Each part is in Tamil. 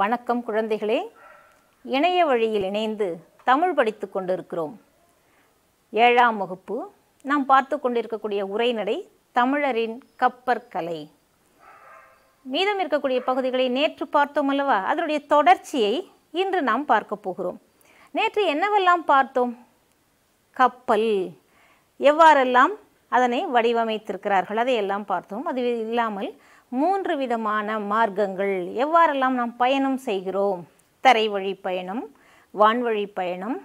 வணக்கம் குழந்தைகளே இணைய வழியில் இணைந்து தமிழ் படித்து கொண்டிருக்கிறோம் ஏழாம் வகுப்பு நாம் பார்த்து கொண்டிருக்கக்கூடிய உரைநடை தமிழரின் கப்பற்கலை மீதம் இருக்கக்கூடிய பகுதிகளை நேற்று பார்த்தோம் அல்லவா அதனுடைய தொடர்ச்சியை இன்று நாம் பார்க்க போகிறோம் நேற்று என்னவெல்லாம் பார்த்தோம் கப்பல் எவ்வாறெல்லாம் அதனை வடிவமைத்திருக்கிறார்கள் அதையெல்லாம் பார்த்தோம் அது இல்லாமல் மூன்று விதமான மார்க்கங்கள் எவ்வாறெல்லாம் நாம் பயணம் செய்கிறோம் தரை வழி பயணம் வான்வழி பயணம்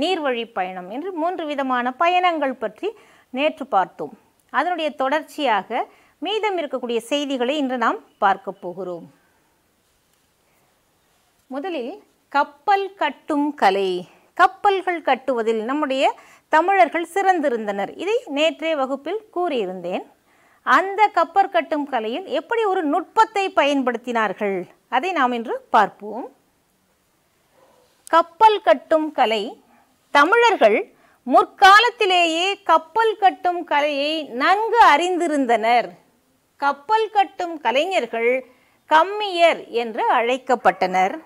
நீர்வழி பயணம் என்று மூன்று விதமான பயணங்கள் பற்றி நேற்று பார்த்தோம் அதனுடைய தொடர்ச்சியாக மீதம் இருக்கக்கூடிய செய்திகளை இன்று நாம் பார்க்க போகிறோம் முதலில் கப்பல் கட்டும் கலை கப்பல்கள் கட்டுவதில் நம்முடைய தமிழர்கள் சிறந்திருந்தனர் இதை நேற்றைய வகுப்பில் கூறியிருந்தேன் அந்த கப்பர் கட்டும் கலையில் எப்படி ஒரு நுட்பத்தை பயன்படுத்தினார்கள் அதை நாம் இன்று பார்ப்போம் கப்பல் கட்டும் கலை தமிழர்கள் முற்காலத்திலேயே கப்பல் கட்டும் கலையை நன்கு அறிந்திருந்தனர் கப்பல் கட்டும் கலைஞர்கள் கம்மியர் என்று அழைக்கப்பட்டனர்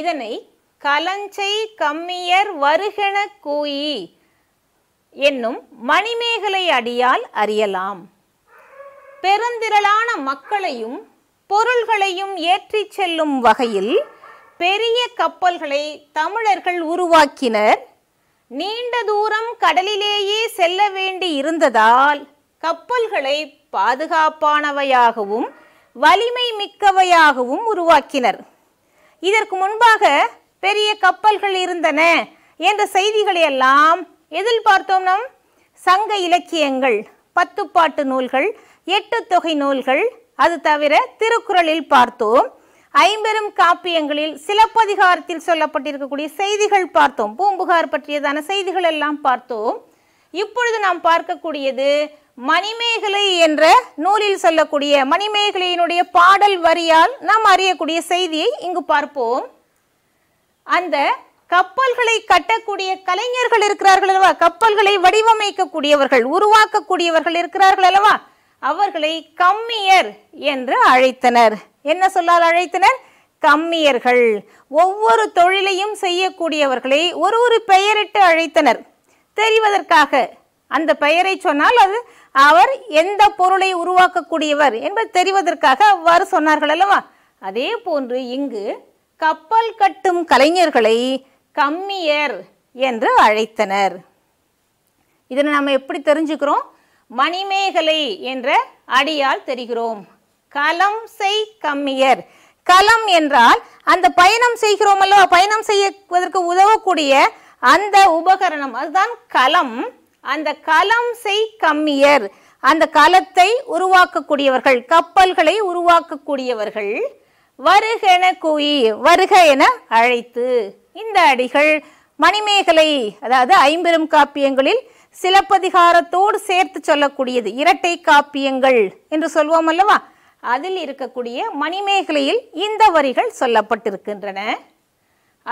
இதனை கலஞ்சை கம்மியர் வருகென கோயி என்னும் மணிமேகலை அடியால் அறியலாம் பெருந்திரளான மக்களையும் பொருள்களையும் ஏற்றிச் செல்லும் வகையில் பெரிய கப்பல்களை தமிழர்கள் உருவாக்கினர் நீண்ட தூரம் கடலிலேயே செல்ல வேண்டி இருந்ததால் கப்பல்களை பாதுகாப்பானவையாகவும் வலிமை மிக்கவையாகவும் உருவாக்கினர் இதற்கு முன்பாக பெரிய கப்பல்கள் இருந்தன என்ற செய்திகளையெல்லாம் எதில் பார்த்தோம் நம் சங்க இலக்கியங்கள் பத்துப்பாட்டு நூல்கள் எட்டு தொகை நூல்கள் அது தவிர திருக்குறளில் பார்த்தோம் ஐம்பெரும் காப்பியங்களில் சிலப்பதிகாரத்தில் சொல்லப்பட்டிருக்கக்கூடிய செய்திகள் பார்த்தோம் பூம்புகார் பற்றியதான செய்திகள் எல்லாம் பார்த்தோம் இப்பொழுது நாம் பார்க்கக்கூடியது மணிமேகலை என்ற நூலில் சொல்லக்கூடிய மணிமேகலையினுடைய பாடல் வரியால் நாம் அறியக்கூடிய செய்தியை இங்கு பார்ப்போம் அந்த கப்பல்களை கட்டக்கூடிய கலைஞர்கள் இருக்கிறார்கள் அல்லவா கப்பல்களை வடிவமைக்கக்கூடியவர்கள் உருவாக்கக்கூடியவர்கள் இருக்கிறார்கள் அல்லவா அவர்களை கம்மியர் என்று அழைத்தனர் என்ன சொல்லால் அழைத்தனர் கம்மியர்கள் ஒவ்வொரு தொழிலையும் செய்யக்கூடியவர்களை ஒரு ஒரு பெயரிட்டு அழைத்தனர் தெரிவதற்காக அந்த பெயரை சொன்னால் அது அவர் எந்த பொருளை உருவாக்கக்கூடியவர் என்பது தெரிவதற்காக அவ்வாறு சொன்னார்கள் அல்லவா அதே போன்று இங்கு கப்பல் கட்டும் கலைஞர்களை கம்மியர் என்று அழைத்தனர் இதனை நாம் எப்படி தெரிஞ்சுக்கிறோம் மணிமேகலை என்ற அடியால் தெரிகிறோம் கலம் செய் கம்மியர் கலம் என்றால் அந்த பயணம் செய்கிறோம் அல்லவா பயணம் செய்வதற்கு உதவக்கூடிய அந்த உபகரணம் அதுதான் களம் அந்த களம் செய் கம்மியர் அந்த களத்தை உருவாக்கக்கூடியவர்கள் கப்பல்களை உருவாக்கக்கூடியவர்கள் வருக என கூயி வருக என அழைத்து இந்த அடிகள் மணிமேகலை அதாவது ஐம்பெரும் காப்பியங்களில் சிலப்பதிகாரத்தோடு சேர்த்து சொல்லக்கூடியது இரட்டை காப்பியங்கள் என்று சொல்வோம் அல்லவா அதில் இருக்கக்கூடிய மணிமேகலையில் இந்த வரிகள் சொல்லப்பட்டிருக்கின்றன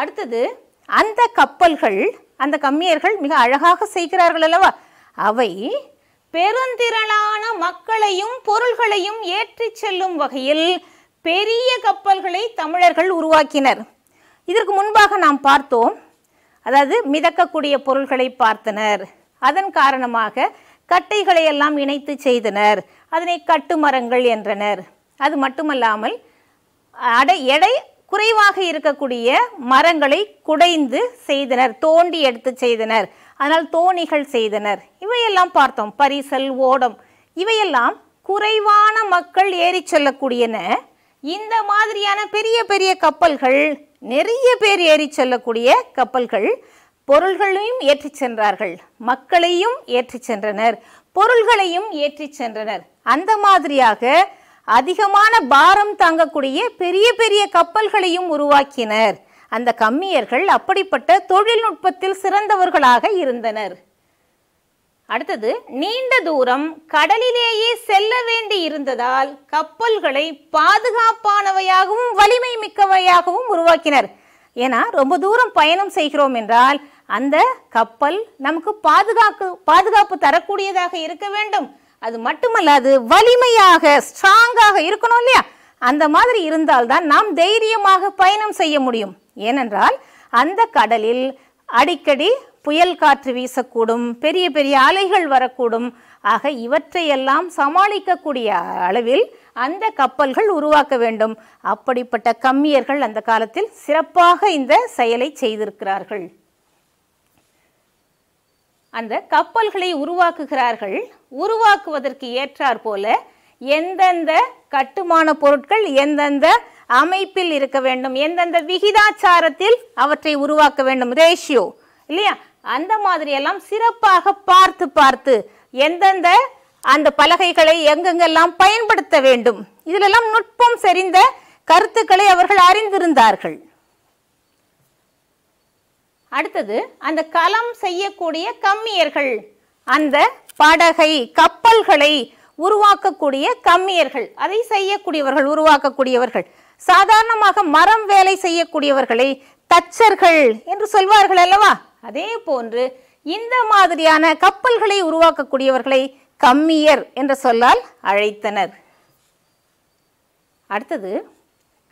அடுத்தது அந்த கப்பல்கள் அந்த கம்மியர்கள் மிக அழகாக செய்கிறார்கள் அல்லவா அவை பெருந்திரளான மக்களையும் பொருள்களையும் ஏற்றி செல்லும் வகையில் பெரிய கப்பல்களை தமிழர்கள் உருவாக்கினர் இதற்கு முன்பாக நாம் பார்த்தோம் அதாவது மிதக்கக்கூடிய பொருள்களை பார்த்தனர் அதன் காரணமாக கட்டைகளை எல்லாம் இணைத்து செய்தனர் அதனை கட்டு மரங்கள் என்றனர் அது மட்டுமல்லாமல் அடை எடை குறைவாக இருக்கக்கூடிய மரங்களை குடைந்து செய்தனர் தோண்டி எடுத்து செய்தனர் அதனால் தோணிகள் செய்தனர் இவையெல்லாம் பார்த்தோம் பரிசல் ஓடம் இவையெல்லாம் குறைவான மக்கள் ஏறி செல்லக்கூடியன இந்த மாதிரியான பெரிய பெரிய கப்பல்கள் நிறைய பேர் ஏறி செல்லக்கூடிய கப்பல்கள் பொருள்களையும் ஏற்றிச் சென்றார்கள் மக்களையும் ஏற்றிச் சென்றனர் பொருள்களையும் ஏற்றிச் சென்றனர் அந்த மாதிரியாக அதிகமான பாரம் தாங்கக்கூடிய பெரிய பெரிய கப்பல்களையும் உருவாக்கினர் அந்த கம்மியர்கள் அப்படிப்பட்ட தொழில்நுட்பத்தில் சிறந்தவர்களாக இருந்தனர் அடுத்தது நீண்ட தூரம் கடலிலேயே செல்ல வேண்டி இருந்ததால் கப்பல்களை பாதுகாப்பானவையாகவும் வலிமை மிக்கவையாகவும் உருவாக்கினர் ஏன்னா ரொம்ப தூரம் பயணம் செய்கிறோம் என்றால் அந்த கப்பல் நமக்கு பாதுகாக்கு பாதுகாப்பு தரக்கூடியதாக இருக்க வேண்டும் அது மட்டுமல்ல அது வலிமையாக ஸ்ட்ராங்காக இருக்கணும் இல்லையா அந்த மாதிரி இருந்தால்தான் நாம் தைரியமாக பயணம் செய்ய முடியும் ஏனென்றால் அந்த கடலில் அடிக்கடி புயல் காற்று வீசக்கூடும் பெரிய பெரிய அலைகள் வரக்கூடும் ஆக இவற்றையெல்லாம் சமாளிக்கக்கூடிய அளவில் அந்த கப்பல்கள் உருவாக்க வேண்டும் அப்படிப்பட்ட கம்மியர்கள் அந்த காலத்தில் சிறப்பாக இந்த செயலை செய்திருக்கிறார்கள் அந்த கப்பல்களை உருவாக்குகிறார்கள் உருவாக்குவதற்கு ஏற்றார் போல எந்தெந்த கட்டுமான பொருட்கள் எந்தெந்த அமைப்பில் இருக்க வேண்டும் எந்தெந்த விகிதாச்சாரத்தில் அவற்றை உருவாக்க வேண்டும் ரேஷியோ இல்லையா அந்த மாதிரி எல்லாம் சிறப்பாக பார்த்து பார்த்து எந்தெந்த அந்த பலகைகளை எங்கெங்கெல்லாம் பயன்படுத்த வேண்டும் இதிலெல்லாம் நுட்பம் செறிந்த கருத்துக்களை அவர்கள் அறிந்திருந்தார்கள் அடுத்தது அந்த களம் செய்யக்கூடிய கம்மியர்கள் அந்த படகை கப்பல்களை உருவாக்கக்கூடிய கம்மியர்கள் அதை செய்யக்கூடியவர்கள் உருவாக்கக்கூடியவர்கள் சாதாரணமாக மரம் வேலை செய்யக்கூடியவர்களை தச்சர்கள் என்று சொல்வார்கள் அல்லவா அதே போன்று இந்த மாதிரியான கப்பல்களை உருவாக்கக்கூடியவர்களை கம்மியர் என்ற சொல்லால் அழைத்தனர் அடுத்தது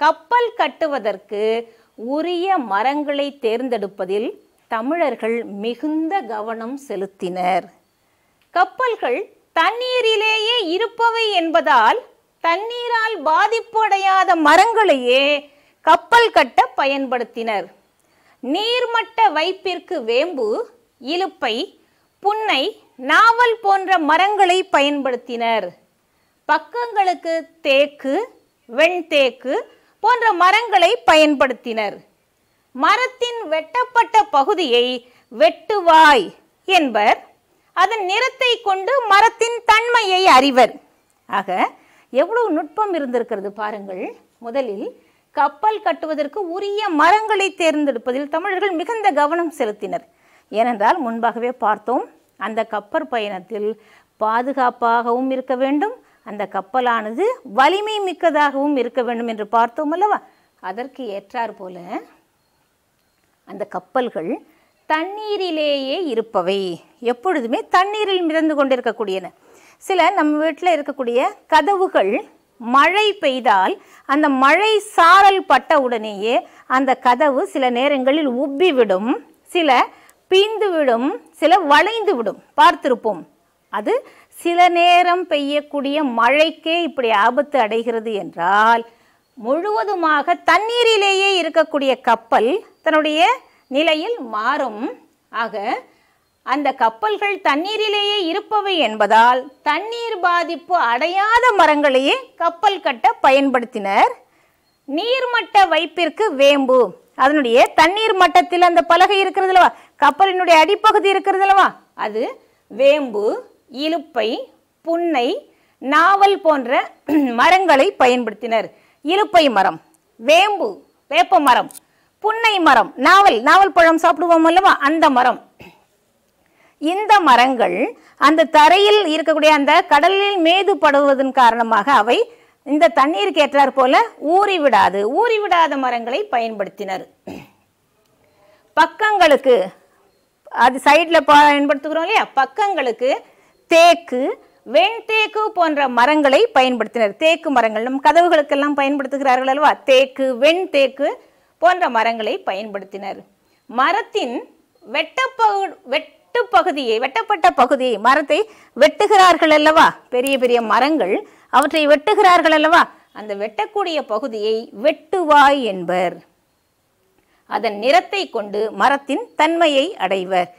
கப்பல் கட்டுவதற்கு உரிய மரங்களை தேர்ந்தெடுப்பதில் தமிழர்கள் மிகுந்த கவனம் செலுத்தினர் கப்பல்கள் தண்ணீரிலேயே இருப்பவை என்பதால் தண்ணீரால் பாதிப்பு அடையாத மரங்களையே கப்பல் கட்ட பயன்படுத்தினர் நீர்மட்ட வைப்பிற்கு வேம்பு இலுப்பை புன்னை நாவல் போன்ற மரங்களை பயன்படுத்தினர் பக்கங்களுக்கு தேக்கு வெண்தேக்கு போன்ற மரங்களை பயன்படுத்தினர் மரத்தின் வெட்டப்பட்ட பகுதியை வெட்டுவாய் என்பர் அதன் நிறத்தை கொண்டு மரத்தின் தன்மையை அறிவர் ஆக எவ்வளவு நுட்பம் இருந்திருக்கிறது பாருங்கள் முதலில் கப்பல் கட்டுவதற்கு உரிய மரங்களை தேர்ந்தெடுப்பதில் தமிழர்கள் மிகுந்த கவனம் செலுத்தினர் ஏனென்றால் முன்பாகவே பார்த்தோம் அந்த கப்பற் பயணத்தில் பாதுகாப்பாகவும் இருக்க வேண்டும் அந்த கப்பலானது வலிமை மிக்கதாகவும் இருக்க வேண்டும் என்று பார்த்தோம் அல்லவா அதற்கு ஏற்றார் போல அந்த கப்பல்கள் தண்ணீரிலேயே இருப்பவை எப்பொழுதுமே தண்ணீரில் மிதந்து கொண்டிருக்கக்கூடியன சில நம்ம வீட்டில் இருக்கக்கூடிய கதவுகள் மழை பெய்தால் அந்த மழை சாரல் பட்ட உடனேயே அந்த கதவு சில நேரங்களில் உப்பிவிடும் சில பீந்துவிடும் சில வளைந்து விடும் பார்த்திருப்போம் அது சில நேரம் பெய்யக்கூடிய மழைக்கே இப்படி ஆபத்து அடைகிறது என்றால் முழுவதுமாக தண்ணீரிலேயே இருக்கக்கூடிய கப்பல் தன்னுடைய நிலையில் மாறும் ஆக அந்த கப்பல்கள் தண்ணீரிலேயே இருப்பவை என்பதால் தண்ணீர் பாதிப்பு அடையாத மரங்களையே கப்பல் கட்ட பயன்படுத்தினர் நீர்மட்ட வைப்பிற்கு வேம்பு அதனுடைய தண்ணீர் மட்டத்தில் அந்த பலகை இருக்கிறதுலவா கப்பலினுடைய அடிப்பகுதி இருக்கிறதுலவா அது வேம்பு இலுப்பை புன்னை நாவல் போன்ற மரங்களை பயன்படுத்தினர் இலுப்பை மரம் வேம்பு வேப்ப மரம் புன்னை மரம் நாவல் நாவல் பழம் சாப்பிடுவோம் அல்லவா அந்த மரம் இந்த மரங்கள் அந்த தரையில் இருக்கக்கூடிய அந்த கடலில் மேது படுவதன் காரணமாக அவை இந்த தண்ணீருக்கு ஏற்றார் போல ஊறி விடாது ஊறி விடாத மரங்களை பயன்படுத்தினர் பக்கங்களுக்கு அது சைடில் பயன்படுத்துகிறோம் இல்லையா பக்கங்களுக்கு தேக்கு வெண்தேக்கு போன்ற மரங்களை பயன்படுத்தினர் தேக்கு மரங்கள் நம் கதவுகளுக்கெல்லாம் பயன்படுத்துகிறார்கள் அல்லவா தேக்கு வெண் தேக்கு போன்ற மரங்களை பயன்படுத்தினர் மரத்தின் வெட்டப்பகு வெட்டு பகுதியை வெட்டப்பட்ட பகுதியை மரத்தை வெட்டுகிறார்கள் அல்லவா பெரிய பெரிய மரங்கள் அவற்றை வெட்டுகிறார்கள் அல்லவா அந்த வெட்டக்கூடிய பகுதியை வெட்டுவாய் என்பர் அதன் நிறத்தை கொண்டு மரத்தின் தன்மையை அடைவர்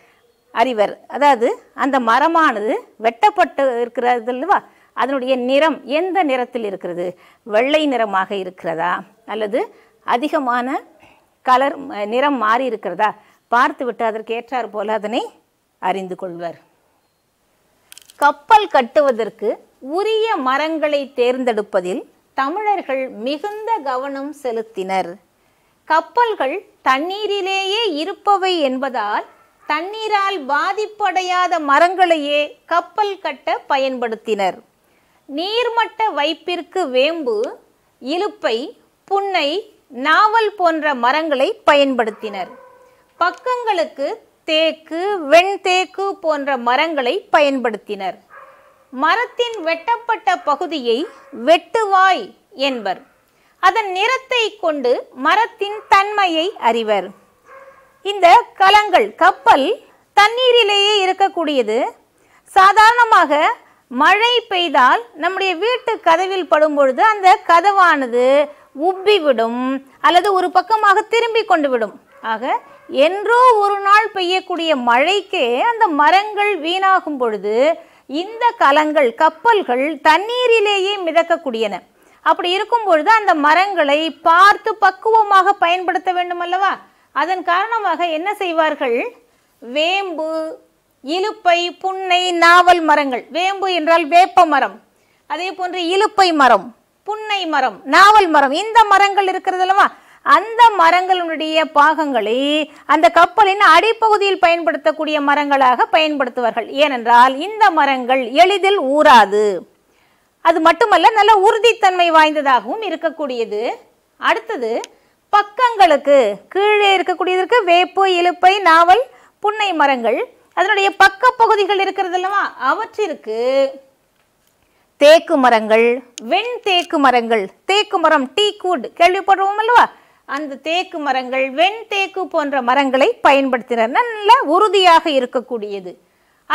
அறிவர் அதாவது அந்த மரமானது வெட்டப்பட்டு இருக்கிறது அல்லவா அதனுடைய நிறம் எந்த நிறத்தில் இருக்கிறது வெள்ளை நிறமாக இருக்கிறதா அல்லது அதிகமான கலர் நிறம் மாறி இருக்கிறதா பார்த்துவிட்டு அதற்கேற்றார் போல அதனை அறிந்து கொள்வர் கப்பல் கட்டுவதற்கு உரிய மரங்களை தேர்ந்தெடுப்பதில் தமிழர்கள் மிகுந்த கவனம் செலுத்தினர் கப்பல்கள் தண்ணீரிலேயே இருப்பவை என்பதால் தண்ணீரால் பாதிப்படையாத மரங்களையே கப்பல் கட்ட பயன்படுத்தினர் நீர்மட்ட வைப்பிற்கு வேம்பு இலுப்பை புன்னை நாவல் போன்ற மரங்களை பயன்படுத்தினர் பக்கங்களுக்கு தேக்கு வெண்தேக்கு போன்ற மரங்களை பயன்படுத்தினர் மரத்தின் வெட்டப்பட்ட பகுதியை வெட்டுவாய் என்பர் அதன் நிறத்தை கொண்டு மரத்தின் தன்மையை அறிவர் இந்த கலங்கள் கப்பல் தண்ணீரிலேயே இருக்கக்கூடியது சாதாரணமாக மழை பெய்தால் நம்முடைய வீட்டு கதவில் படும்பொழுது அந்த கதவானது உப்பி விடும் அல்லது ஒரு பக்கமாக திரும்பி கொண்டு விடும் ஆக என்றோ ஒரு நாள் பெய்யக்கூடிய மழைக்கே அந்த மரங்கள் வீணாகும் பொழுது இந்த கலங்கள் கப்பல்கள் தண்ணீரிலேயே மிதக்கக்கூடியன அப்படி இருக்கும் பொழுது அந்த மரங்களை பார்த்து பக்குவமாக பயன்படுத்த வேண்டும் அல்லவா அதன் காரணமாக என்ன செய்வார்கள் வேம்பு இலுப்பை புன்னை நாவல் மரங்கள் வேம்பு என்றால் வேப்ப மரம் அதே போன்று இலுப்பை மரம் புன்னை மரம் நாவல் மரம் இந்த மரங்கள் இருக்கிறது அல்லவா அந்த மரங்களுடைய பாகங்களை அந்த கப்பலின் அடிப்பகுதியில் பயன்படுத்தக்கூடிய மரங்களாக பயன்படுத்துவார்கள் ஏனென்றால் இந்த மரங்கள் எளிதில் ஊறாது அது மட்டுமல்ல நல்ல உறுதித்தன்மை வாய்ந்ததாகவும் இருக்கக்கூடியது அடுத்தது பக்கங்களுக்கு கீழே இருக்கக்கூடியதற்கு வேப்பு இலுப்பை நாவல் புன்னை மரங்கள் அதனுடைய பக்க பகுதிகள் இருக்கிறது இல்லவா அவற்றிற்கு தேக்கு மரங்கள் வெண் தேக்கு மரங்கள் தேக்கு மரம் டீ கூட் கேள்விப்படுவோம் அல்லவா அந்த தேக்கு மரங்கள் வெண் தேக்கு போன்ற மரங்களை பயன்படுத்தினர் நல்ல உறுதியாக இருக்கக்கூடியது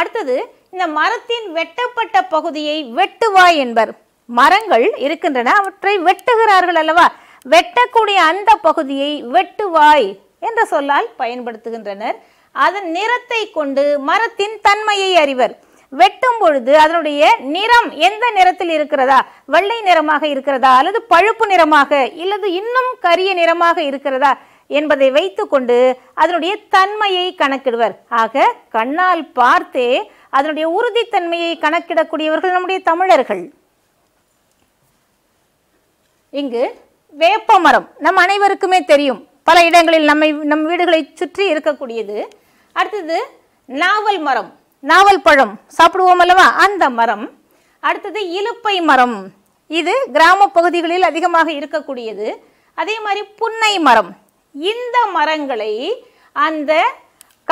அடுத்தது இந்த மரத்தின் வெட்டப்பட்ட பகுதியை வெட்டுவாய் என்பர் மரங்கள் இருக்கின்றன அவற்றை வெட்டுகிறார்கள் அல்லவா வெட்டக்கூடிய அந்த பகுதியை வெட்டுவாய் என்ற சொல்லால் பயன்படுத்துகின்றனர் அதன் நிறத்தை கொண்டு மரத்தின் தன்மையை அறிவர் வெட்டும் பொழுது அதனுடைய நிறம் எந்த நிறத்தில் இருக்கிறதா வெள்ளை நிறமாக இருக்கிறதா அல்லது பழுப்பு நிறமாக இல்லது இன்னும் கரிய நிறமாக இருக்கிறதா என்பதை வைத்துக்கொண்டு அதனுடைய தன்மையை கணக்கிடுவர் ஆக கண்ணால் பார்த்தே அதனுடைய உறுதித்தன்மையை கணக்கிடக்கூடியவர்கள் நம்முடைய தமிழர்கள் இங்கு வேப்பமரம் நம் அனைவருக்குமே தெரியும் பல இடங்களில் நம்மை நம் வீடுகளை சுற்றி இருக்கக்கூடியது அடுத்தது நாவல் மரம் நாவல் பழம் சாப்பிடுவோம் அல்லவா அந்த மரம் அடுத்தது இலுப்பை மரம் இது கிராம பகுதிகளில் அதிகமாக இருக்கக்கூடியது அதே மாதிரி புன்னை மரம் இந்த மரங்களை அந்த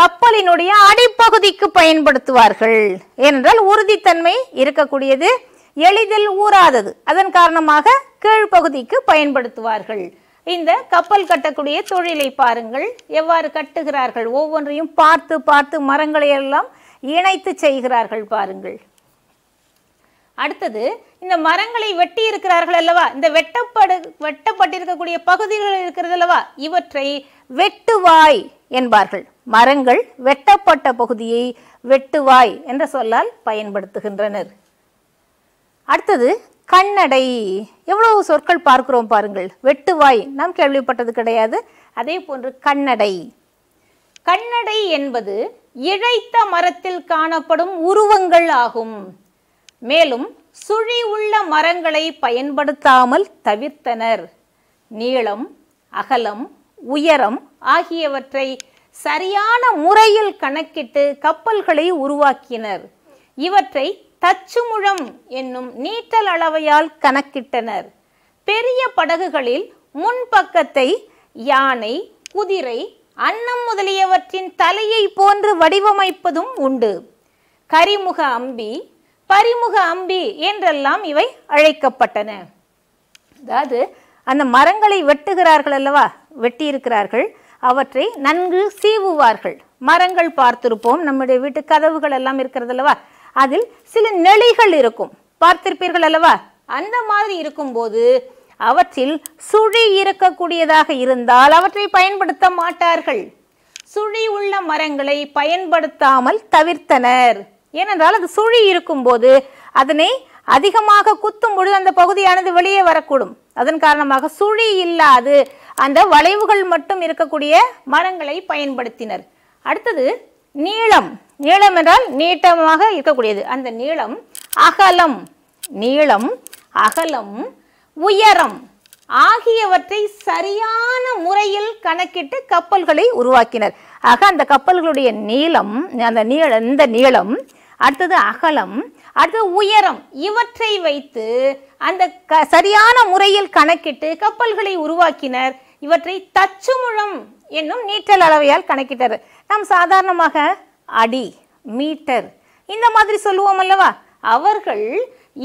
கப்பலினுடைய அடிப்பகுதிக்கு பயன்படுத்துவார்கள் ஏனென்றால் உறுதித்தன்மை இருக்கக்கூடியது எளிதில் ஊறாதது அதன் காரணமாக கீழ்ப்பகுதிக்கு பயன்படுத்துவார்கள் இந்த கப்பல் கட்டக்கூடிய தொழிலை பாருங்கள் எவ்வாறு கட்டுகிறார்கள் ஒவ்வொன்றையும் பார்த்து பார்த்து மரங்களை எல்லாம் இணைத்து செய்கிறார்கள் பாருங்கள் அடுத்தது இந்த மரங்களை வெட்டி இருக்கிறார்கள் அல்லவா இந்த வெட்டப்படு வெட்டப்பட்டிருக்கக்கூடிய பகுதிகள் இருக்கிறது அல்லவா இவற்றை வெட்டுவாய் என்பார்கள் மரங்கள் வெட்டப்பட்ட பகுதியை வெட்டுவாய் என்ற சொல்லால் பயன்படுத்துகின்றனர் அடுத்தது கண்ணடை எவ்வளவு சொற்கள் பார்க்கிறோம் பாருங்கள் வெட்டுவாய் நாம் கேள்விப்பட்டது கிடையாது அதே போன்று கண்ணடை கண்ணடை என்பது இழைத்த மரத்தில் காணப்படும் உருவங்கள் ஆகும் மேலும் சுழி உள்ள மரங்களை பயன்படுத்தாமல் தவிர்த்தனர் நீளம் அகலம் உயரம் ஆகியவற்றை சரியான முறையில் கணக்கிட்டு கப்பல்களை உருவாக்கினர் இவற்றை தச்சுமுழம் என்னும் நீட்டல் அளவையால் கணக்கிட்டனர் பெரிய படகுகளில் முன்பக்கத்தை யானை குதிரை அன்னம் முதலியவற்றின் தலையை போன்று வடிவமைப்பதும் உண்டு கரிமுக அம்பி பரிமுக அம்பி என்றெல்லாம் இவை அழைக்கப்பட்டன அதாவது அந்த மரங்களை வெட்டுகிறார்கள் அல்லவா வெட்டியிருக்கிறார்கள் அவற்றை நன்கு சீவுவார்கள் மரங்கள் பார்த்திருப்போம் நம்முடைய வீட்டு கதவுகள் எல்லாம் இருக்கிறது அல்லவா அதில் சில நெளிகள் இருக்கும் பார்த்திருப்பீர்கள் அல்லவா அந்த மாதிரி இருக்கும்போது அவற்றில் சுழி இருக்கக்கூடியதாக இருந்தால் அவற்றை பயன்படுத்த மாட்டார்கள் சுழி உள்ள மரங்களை பயன்படுத்தாமல் தவிர்த்தனர் ஏனென்றால் அது சுழி இருக்கும்போது அதனை அதிகமாக குத்தும் பொழுது அந்த பகுதியானது வெளியே வரக்கூடும் அதன் காரணமாக சுழி இல்லாது அந்த வளைவுகள் மட்டும் இருக்கக்கூடிய மரங்களை பயன்படுத்தினர் அடுத்தது நீளம் நீளம் என்றால் நீட்டமாக இருக்கக்கூடியது அந்த நீளம் அகலம் நீளம் அகலம் உயரம் ஆகியவற்றை சரியான முறையில் கணக்கிட்டு கப்பல்களை உருவாக்கினர் ஆக அந்த கப்பல்களுடைய நீளம் அந்த நீள இந்த நீளம் அடுத்தது அகலம் அடுத்தது உயரம் இவற்றை வைத்து அந்த க சரியான முறையில் கணக்கிட்டு கப்பல்களை உருவாக்கினர் இவற்றை தச்சுமுழம் என்னும் நீச்சல் அளவையால் கணக்கிட்டார் நாம் சாதாரணமாக அடி மீட்டர் இந்த மாதிரி சொல்லுவோம் அல்லவா அவர்கள்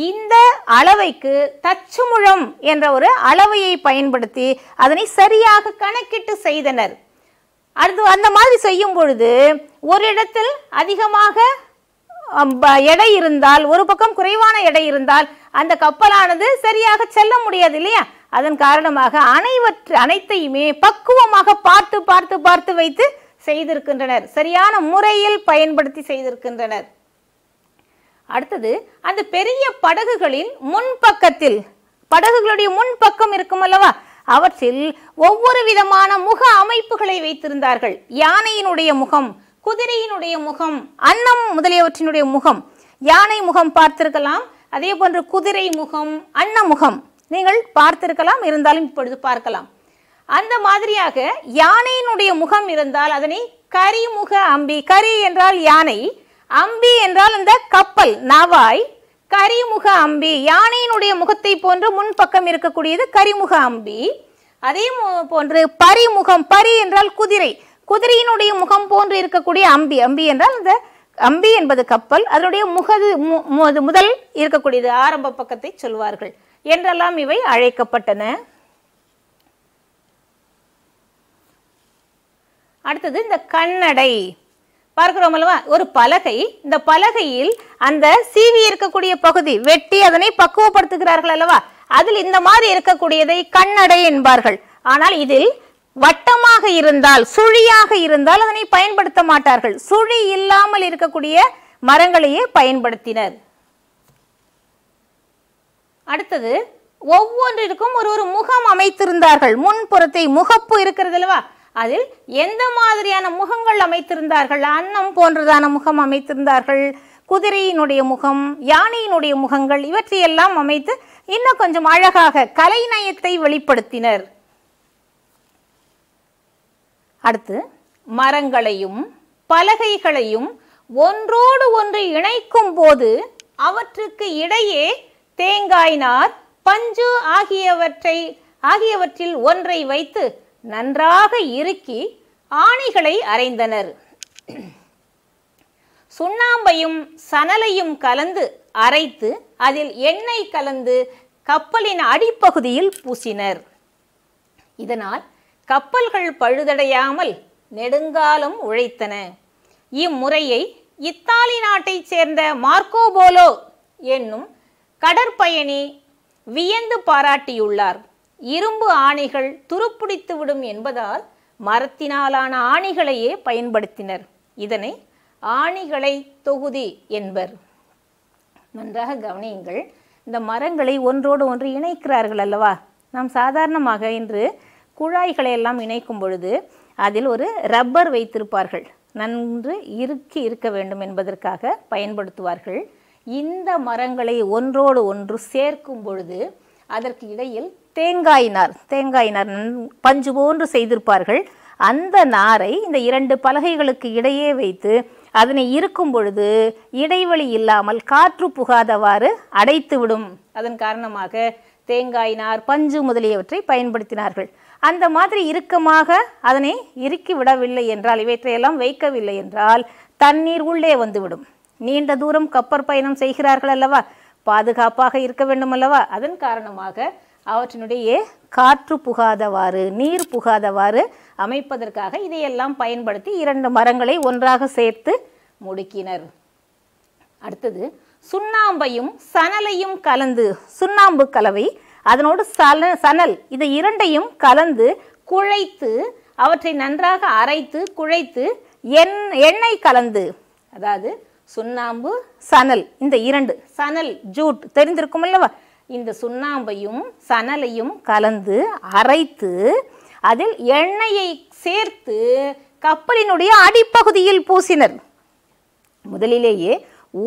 இந்த அளவைக்கு தச்சுமுழம் என்ற ஒரு அளவையை பயன்படுத்தி அதனை சரியாக கணக்கிட்டு செய்தனர் அடுத்து அந்த மாதிரி செய்யும் பொழுது ஒரு இடத்தில் அதிகமாக எடை இருந்தால் ஒரு பக்கம் குறைவான எடை இருந்தால் அந்த கப்பலானது சரியாக செல்ல முடியாது இல்லையா அதன் காரணமாக அனைவற்று அனைத்தையுமே பக்குவமாக பார்த்து பார்த்து பார்த்து வைத்து செய்திருக்கின்றனர் சரியான முறையில் பயன்படுத்தி செய்திருக்கின்றனர் அடுத்தது அந்த பெரிய படகுகளின் முன்பக்கத்தில் படகுகளுடைய முன்பக்கம் இருக்கும் அல்லவா அவற்றில் ஒவ்வொரு விதமான முக அமைப்புகளை வைத்திருந்தார்கள் யானையினுடைய முகம் குதிரையினுடைய முகம் அன்னம் முதலியவற்றினுடைய முகம் யானை முகம் பார்த்திருக்கலாம் அதே போன்று குதிரை முகம் அன்ன முகம் நீங்கள் பார்த்திருக்கலாம் இருந்தாலும் இப்பொழுது பார்க்கலாம் அந்த மாதிரியாக யானையினுடைய முகம் இருந்தால் அதனை கரிமுக அம்பி கரி என்றால் யானை அம்பி என்றால் அந்த கப்பல் நவாய் கரிமுக அம்பி யானையினுடைய முகத்தை போன்று முன்பக்கம் இருக்கக்கூடியது கரிமுக அம்பி அதே போன்று பரிமுகம் பரி என்றால் குதிரை குதிரையினுடைய முகம் போன்று இருக்கக்கூடிய அம்பி அம்பி என்றால் அந்த அம்பி என்பது கப்பல் அதனுடைய முகது முதல் இருக்கக்கூடியது ஆரம்ப பக்கத்தை சொல்வார்கள் என்றெல்லாம் இவை அழைக்கப்பட்டன அடுத்தது இந்த கண்ணடை பார்க்கிறோம் அல்லவா ஒரு பலகை இந்த பலகையில் அந்த சீவி இருக்கக்கூடிய பகுதி வெட்டி அதனை பக்குவப்படுத்துகிறார்கள் அல்லவா அதில் இந்த மாதிரி இருக்கக்கூடியதை கண்ணடை என்பார்கள் ஆனால் இதில் வட்டமாக இருந்தால் சுழியாக இருந்தால் அதனை பயன்படுத்த மாட்டார்கள் சுழி இல்லாமல் இருக்கக்கூடிய மரங்களையே பயன்படுத்தினர் அடுத்தது ஒவ்வொன்றிற்கும் ஒரு ஒரு முகம் அமைத்திருந்தார்கள் முன்புறத்தை முகப்பு இருக்கிறது அல்லவா அதில் எந்த மாதிரியான முகங்கள் அமைத்திருந்தார்கள் அன்னம் போன்றதான முகம் அமைத்திருந்தார்கள் குதிரையினுடைய முகம் யானையினுடைய முகங்கள் இவற்றையெல்லாம் அமைத்து இன்னும் கொஞ்சம் அழகாக கலைநயத்தை வெளிப்படுத்தினர் அடுத்து மரங்களையும் பலகைகளையும் ஒன்றோடு ஒன்று இணைக்கும் போது அவற்றுக்கு இடையே தேங்காய் நார் பஞ்சு ஆகியவற்றை ஆகியவற்றில் ஒன்றை வைத்து நன்றாக இறுக்கி ஆணிகளை அரைந்தனர் சுண்ணாம்பையும் சணலையும் கலந்து அரைத்து அதில் எண்ணெய் கலந்து கப்பலின் அடிப்பகுதியில் பூசினர் இதனால் கப்பல்கள் பழுதடையாமல் நெடுங்காலம் உழைத்தன இம்முறையை இத்தாலி நாட்டைச் சேர்ந்த மார்க்கோபோலோ என்னும் கடற்பயணி வியந்து பாராட்டியுள்ளார் இரும்பு ஆணைகள் துருப்பிடித்துவிடும் என்பதால் மரத்தினாலான ஆணிகளையே பயன்படுத்தினர் இதனை ஆணிகளை தொகுதி என்பர் நன்றாக கவனியுங்கள் இந்த மரங்களை ஒன்றோடு ஒன்று இணைக்கிறார்கள் அல்லவா நாம் சாதாரணமாக இன்று குழாய்களை எல்லாம் இணைக்கும் பொழுது அதில் ஒரு ரப்பர் வைத்திருப்பார்கள் நன்று இருக்கி இருக்க வேண்டும் என்பதற்காக பயன்படுத்துவார்கள் இந்த மரங்களை ஒன்றோடு ஒன்று சேர்க்கும் பொழுது அதற்கு இடையில் தேங்காயினார் தேங்காயினார் பஞ்சு போன்று செய்திருப்பார்கள் அந்த நாரை இந்த இரண்டு பலகைகளுக்கு இடையே வைத்து அதனை இருக்கும் பொழுது இடைவெளி இல்லாமல் காற்று புகாதவாறு அடைத்துவிடும் அதன் காரணமாக தேங்காய் நார் பஞ்சு முதலியவற்றை பயன்படுத்தினார்கள் அந்த மாதிரி இறுக்கமாக அதனை இறுக்கி விடவில்லை என்றால் இவற்றையெல்லாம் வைக்கவில்லை என்றால் தண்ணீர் உள்ளே வந்துவிடும் நீண்ட தூரம் கப்பர் பயணம் செய்கிறார்கள் அல்லவா பாதுகாப்பாக இருக்க வேண்டும் அல்லவா அதன் காரணமாக அவற்றினுடைய காற்று புகாதவாறு நீர் புகாதவாறு அமைப்பதற்காக இதையெல்லாம் பயன்படுத்தி இரண்டு மரங்களை ஒன்றாக சேர்த்து முடுக்கினர் அடுத்தது சுண்ணாம்பையும் சணலையும் கலந்து சுண்ணாம்பு கலவை அதனோடு சல சணல் இதை இரண்டையும் கலந்து குழைத்து அவற்றை நன்றாக அரைத்து குழைத்து எண் எண்ணெய் கலந்து அதாவது சுண்ணாம்பு சணல் இந்த இரண்டு சணல் ஜூட் தெரிந்திருக்கும் அல்லவா இந்த சுண்ணாம்பையும் சணலையும் கலந்து அரைத்து அதில் எண்ணெயை சேர்த்து கப்பலினுடைய அடிப்பகுதியில் பூசினர் முதலிலேயே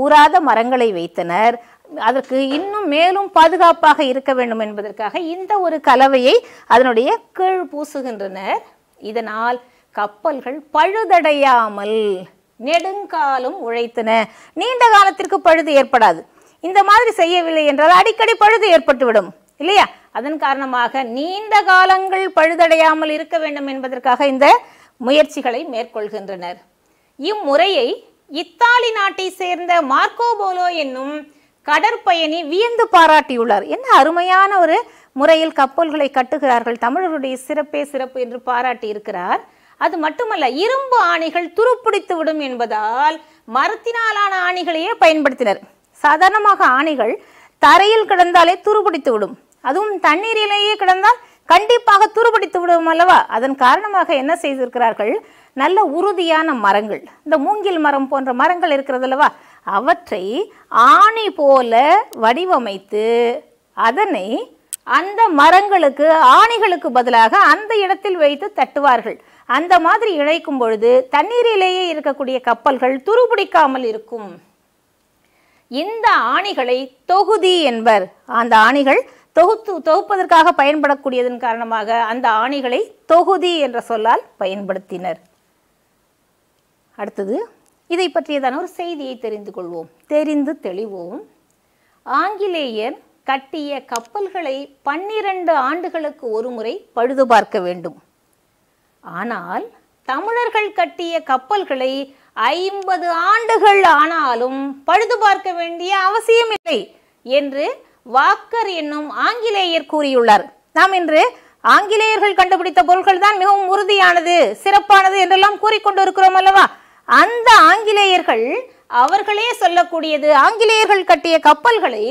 ஊராத மரங்களை வைத்தனர் அதற்கு இன்னும் மேலும் பாதுகாப்பாக இருக்க வேண்டும் என்பதற்காக இந்த ஒரு கலவையை அதனுடைய கீழ் பூசுகின்றனர் இதனால் கப்பல்கள் பழுதடையாமல் நெடுங்காலம் உழைத்தன நீண்ட காலத்திற்கு பழுது ஏற்படாது இந்த மாதிரி செய்யவில்லை என்றால் அடிக்கடி பழுது ஏற்பட்டுவிடும் இல்லையா அதன் காரணமாக நீண்ட காலங்கள் பழுதடையாமல் இருக்க வேண்டும் என்பதற்காக இந்த முயற்சிகளை மேற்கொள்கின்றனர் இம்முறையை இத்தாலி நாட்டை சேர்ந்த மார்க்கோ போலோ என்னும் கடற்பயணி வியந்து பாராட்டியுள்ளார் என்ன அருமையான ஒரு முறையில் கப்பல்களை கட்டுகிறார்கள் தமிழருடைய சிறப்பே சிறப்பு என்று பாராட்டி இருக்கிறார் அது மட்டுமல்ல இரும்பு ஆணிகள் துருப்பிடித்து விடும் என்பதால் மரத்தினாலான ஆணிகளையே பயன்படுத்தினர் சாதாரணமாக ஆணைகள் தரையில் கிடந்தாலே துருபிடித்து விடும் அதுவும் தண்ணீரிலேயே கிடந்தால் கண்டிப்பாக துருபிடித்து விடும் அல்லவா அதன் காரணமாக என்ன செய்திருக்கிறார்கள் நல்ல உறுதியான மரங்கள் இந்த மூங்கில் மரம் போன்ற மரங்கள் இருக்கிறது அல்லவா அவற்றை ஆணி போல வடிவமைத்து அதனை அந்த மரங்களுக்கு ஆணிகளுக்கு பதிலாக அந்த இடத்தில் வைத்து தட்டுவார்கள் அந்த மாதிரி இழைக்கும் பொழுது தண்ணீரிலேயே இருக்கக்கூடிய கப்பல்கள் துருபிடிக்காமல் இருக்கும் இந்த ஆணிகளை தொகுதி என்பர் அந்த ஆணிகள் தொகுத்து தொகுப்பதற்காக பயன்படக்கூடியதன் காரணமாக அந்த ஆணிகளை தொகுதி என்ற சொல்லால் பயன்படுத்தினர் அடுத்தது இதை பற்றியதான ஒரு செய்தியை தெரிந்து கொள்வோம் தெரிந்து தெளிவோம் ஆங்கிலேயர் கட்டிய கப்பல்களை பன்னிரண்டு ஆண்டுகளுக்கு ஒரு முறை பழுது பார்க்க வேண்டும் ஆனால் தமிழர்கள் கட்டிய கப்பல்களை ஐம்பது ஆண்டுகள் ஆனாலும் பழுது பார்க்க வேண்டிய அவசியமில்லை என்று வாக்கர் என்னும் ஆங்கிலேயர் கூறியுள்ளார் நாம் இன்று ஆங்கிலேயர்கள் கண்டுபிடித்த பொருட்கள் தான் மிகவும் உறுதியானது சிறப்பானது என்றெல்லாம் கூறிக்கொண்டு இருக்கிறோம் அல்லவா அந்த ஆங்கிலேயர்கள் அவர்களே சொல்லக்கூடியது ஆங்கிலேயர்கள் கட்டிய கப்பல்களை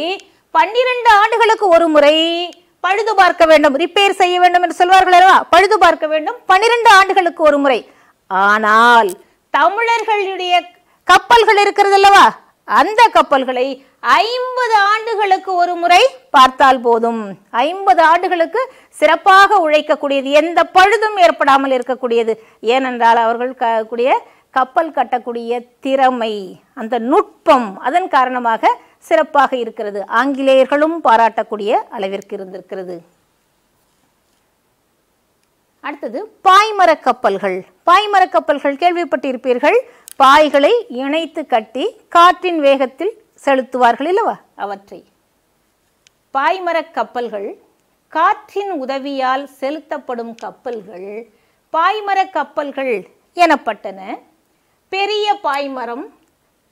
பன்னிரண்டு ஆண்டுகளுக்கு ஒரு முறை பழுது பார்க்க வேண்டும் ரிப்பேர் செய்ய வேண்டும் என்று சொல்வார்கள் அல்லவா பழுது பார்க்க வேண்டும் பன்னிரண்டு ஆண்டுகளுக்கு ஒரு முறை ஆனால் தமிழர்களுடைய கப்பல்கள் இருக்கிறது அல்லவா அந்த கப்பல்களை ஐம்பது ஆண்டுகளுக்கு ஒரு முறை பார்த்தால் போதும் ஐம்பது ஆண்டுகளுக்கு சிறப்பாக உழைக்கக்கூடியது எந்த பழுதும் ஏற்படாமல் இருக்கக்கூடியது ஏனென்றால் அவர்கள் கூடிய கப்பல் கட்டக்கூடிய திறமை அந்த நுட்பம் அதன் காரணமாக சிறப்பாக இருக்கிறது ஆங்கிலேயர்களும் பாராட்டக்கூடிய அளவிற்கு இருந்திருக்கிறது அடுத்தது பாய்மரக் கப்பல்கள் பாய்மரக் கப்பல்கள் கேள்விப்பட்டிருப்பீர்கள் பாய்களை இணைத்து கட்டி காற்றின் வேகத்தில் செலுத்துவார்கள் இல்லவா அவற்றை பாய்மரக் கப்பல்கள் காற்றின் உதவியால் செலுத்தப்படும் கப்பல்கள் பாய்மரக் கப்பல்கள் எனப்பட்டன பெரிய பாய்மரம்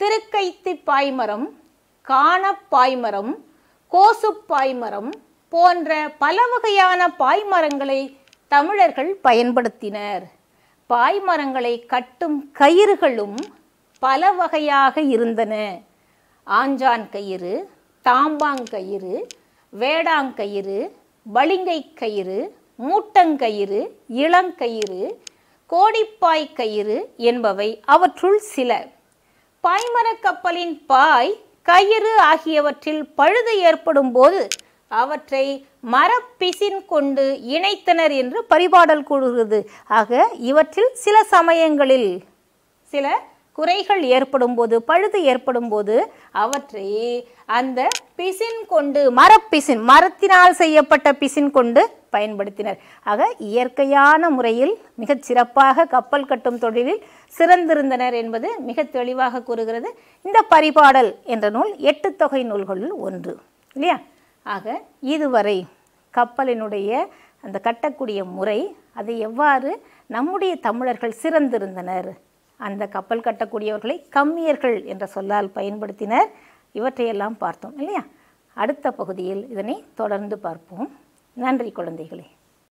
திருக்கைத்தி பாய்மரம் காணப்பாய்மரம் கோசு பாய்மரம் போன்ற பல வகையான பாய்மரங்களை தமிழர்கள் பயன்படுத்தினர் பாய்மரங்களை கட்டும் கயிறுகளும் பல வகையாக இருந்தன ஆஞ்சான் கயிறு தாம்பாங்கயிறு வேடாங்கயிறு பளிங்கை கயிறு மூட்டங்கயிறு இளங்கயிறு கோடிப்பாய் கயிறு என்பவை அவற்றுள் சில பாய்மரக் கப்பலின் பாய் கயிறு ஆகியவற்றில் பழுது ஏற்படும் போது அவற்றை மரப்பிசின் கொண்டு இணைத்தனர் என்று பரிபாடல் கூறுகிறது ஆக இவற்றில் சில சமயங்களில் சில குறைகள் ஏற்படும் போது பழுது ஏற்படும் போது அவற்றை அந்த பிசின் கொண்டு மரப்பிசின் மரத்தினால் செய்யப்பட்ட பிசின் கொண்டு பயன்படுத்தினர் ஆக இயற்கையான முறையில் மிகச் சிறப்பாக கப்பல் கட்டும் தொழிலில் சிறந்திருந்தனர் என்பது மிக தெளிவாக கூறுகிறது இந்த பரிபாடல் என்ற நூல் எட்டு தொகை நூல்களில் ஒன்று இல்லையா ஆக இதுவரை கப்பலினுடைய அந்த கட்டக்கூடிய முறை அதை எவ்வாறு நம்முடைய தமிழர்கள் சிறந்திருந்தனர் அந்த கப்பல் கட்டக்கூடியவர்களை கம்மியர்கள் என்ற சொல்லால் பயன்படுத்தினர் இவற்றையெல்லாம் பார்த்தோம் இல்லையா அடுத்த பகுதியில் இதனை தொடர்ந்து பார்ப்போம் நன்றி குழந்தைகளே